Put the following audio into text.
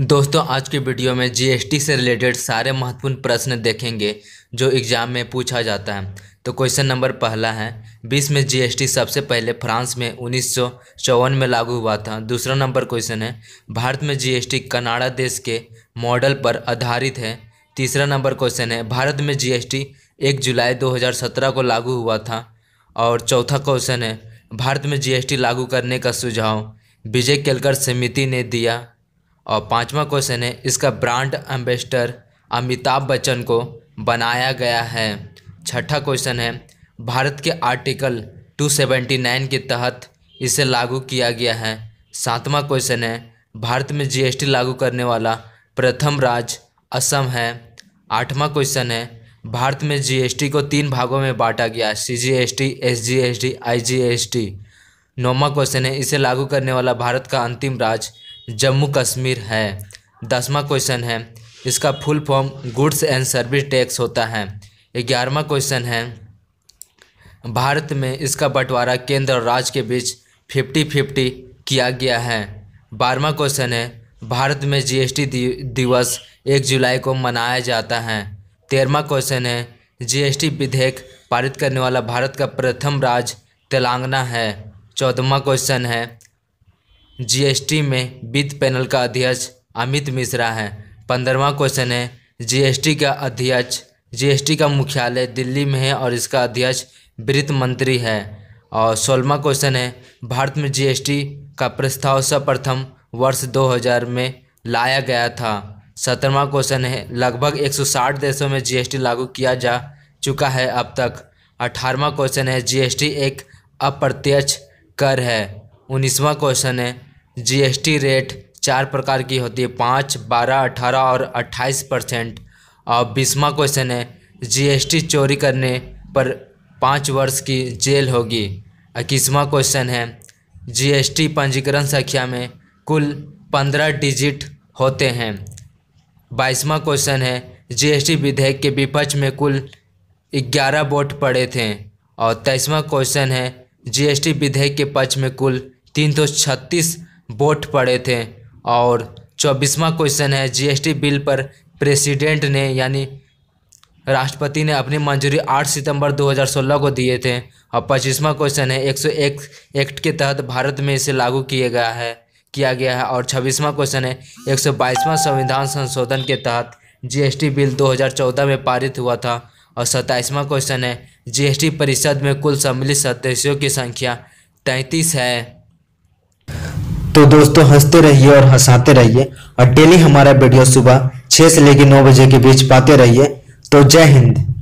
दोस्तों आज के वीडियो में जीएसटी से रिलेटेड सारे महत्वपूर्ण प्रश्न देखेंगे जो एग्ज़ाम में पूछा जाता है तो क्वेश्चन नंबर पहला है बीस में जीएसटी सबसे पहले फ्रांस में उन्नीस में लागू हुआ था दूसरा नंबर क्वेश्चन है भारत में जीएसटी कनाडा देश के मॉडल पर आधारित है तीसरा नंबर क्वेश्चन है भारत में जीएसटी एक जुलाई 2017 को लागू हुआ था और चौथा क्वेश्चन है भारत में जीएसटी लागू करने का सुझाव विजय केलकर समिति ने दिया और पांचवा क्वेश्चन है इसका ब्रांड एम्बेसडर अमिताभ बच्चन को बनाया गया है छठा क्वेश्चन है भारत के आर्टिकल 279 के तहत इसे लागू किया गया है सातवां क्वेश्चन है भारत में जीएसटी लागू करने वाला प्रथम राज्य असम है आठवां क्वेश्चन है भारत में जीएसटी को तीन भागों में बांटा गया C G S T S G S T I G S T नौवा क्वेश्चन है इसे लागू करने वाला भारत का अंतिम राज्य जम्मू कश्मीर है दसवा क्वेश्चन है इसका full form goods and service tax होता है ग्यारहवा क्वेश्चन है भारत में इसका बंटवारा केंद्र और राज्य के बीच फिफ्टी फिफ्टी किया गया है बारहवा क्वेश्चन है भारत में जीएसटी दिवस एक जुलाई को मनाया जाता है तेरहवा क्वेश्चन है जीएसटी विधेयक पारित करने वाला भारत का प्रथम राज्य तेलंगाना है चौदहवा क्वेश्चन है जीएसटी में वित्त पैनल का अध्यक्ष अमित मिश्रा हैं पंद्रवा क्वेश्चन है जीएसटी का अध्यक्ष जीएसटी का मुख्यालय दिल्ली में है और इसका अध्यक्ष वित्त मंत्री है और सोलहवा क्वेश्चन है भारत में जीएसटी का प्रस्ताव सर्वप्रथम वर्ष 2000 में लाया गया था सत्रहवा क्वेश्चन है लगभग 160 देशों में जीएसटी लागू किया जा चुका है अब तक अठारहवा क्वेश्चन है जीएसटी एक अप्रत्यक्ष कर है उन्नीसवा क्वेश्चन है जीएसटी रेट चार प्रकार की होती है पाँच बारह अठारह और अट्ठाईस परसेंट और बीसवा क्वेश्चन है जीएसटी चोरी करने पर पाँच वर्ष की जेल होगी इक्कीसवा क्वेश्चन है जीएसटी पंजीकरण संख्या में कुल पंद्रह डिजिट होते हैं बाईसवा क्वेश्चन है जीएसटी विधेयक के विपक्ष में कुल ग्यारह वोट पड़े थे और तेईसवा क्वेश्चन है जीएसटी विधेयक के पक्ष में कुल तीन सौ छत्तीस वोट पड़े थे और चौबीसवा क्वेश्चन है जीएसटी बिल पर प्रेसिडेंट ने यानी राष्ट्रपति ने अपनी मंजूरी 8 सितंबर 2016 को दिए थे और पच्चीसवा क्वेश्चन है 101 एक्ट के तहत भारत में इसे लागू किया गया है किया गया है और छब्बीसवा क्वेश्चन है एक संविधान संशोधन के तहत जीएसटी बिल 2014 में पारित हुआ था और सत्ताईसवा क्वेश्चन है जीएसटी परिषद में कुल सम्मिलित सदस्यों की संख्या तैंतीस है तो दोस्तों हंसते रहिए और हंसाते रहिए और डेली हमारा वीडियो सुबह छह से लेकर नौ बजे के बीच पाते रहिए तो जय हिंद